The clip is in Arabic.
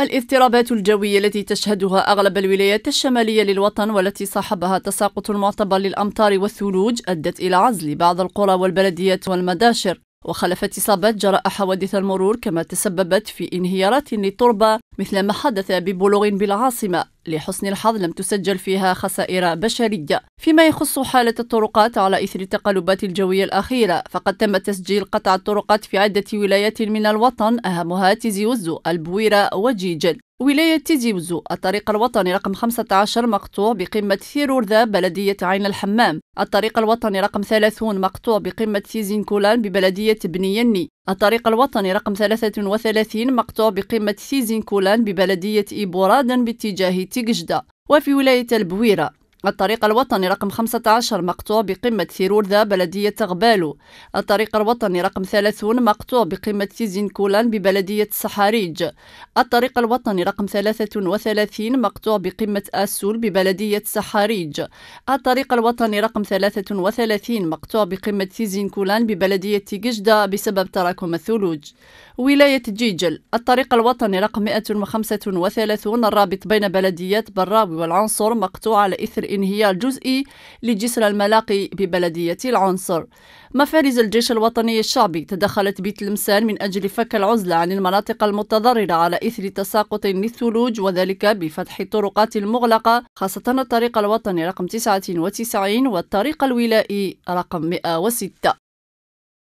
الاضطرابات الجوية التي تشهدها أغلب الولايات الشمالية للوطن والتي صاحبها التساقط المعتبر للأمطار والثلوج أدت إلى عزل بعض القرى والبلديات والمداشر وخلفت إصابات جراء حوادث المرور كما تسببت في انهيارات للتربة مثل ما حدث ببلوغ بالعاصمة لحسن الحظ لم تسجل فيها خسائر بشرية فيما يخص حالة الطرقات على إثر التقلبات الجوية الأخيرة فقد تم تسجيل قطع الطرقات في عدة ولايات من الوطن أهمها وزو البويرة وجيجل ولاية تيزيوزو الطريق الوطني رقم 15 مقطوع بقمة ثيرورذا بلدية عين الحمام الطريق الوطني رقم 30 مقطوع بقمة سيزينكولان ببلدية بنيني الطريق الوطني رقم 33 مقطوع بقمة سيزينكولان ببلدية إيبورادن باتجاه تيججدة وفي ولاية البويرة الطريق الوطني رقم 15 مقطوع بقمة ثيرورذا بلدية غبالو الطريق الوطني رقم 30 مقطوع بقمة كولان ببلدية صحاريج الطريق الوطني رقم 33 مقطوع بقمة آسول ببلدية صحاريج الطريق الوطني رقم 33 مقطوع بقمة كولان ببلدية ججدة بسبب تراكم الثلوج ولاية جيجل الطريق الوطني رقم 135 الرابط بين بلديات براوي والعنصر مقطوع على إثر انهيار جزئي لجسر الملاقي ببلدية العنصر مفارز الجيش الوطني الشعبي تدخلت بتلمسان من أجل فك العزلة عن المناطق المتضررة على إثر تساقط للثلوج وذلك بفتح الطرقات المغلقة خاصة الطريق الوطني رقم 99 والطريق الولائي رقم 106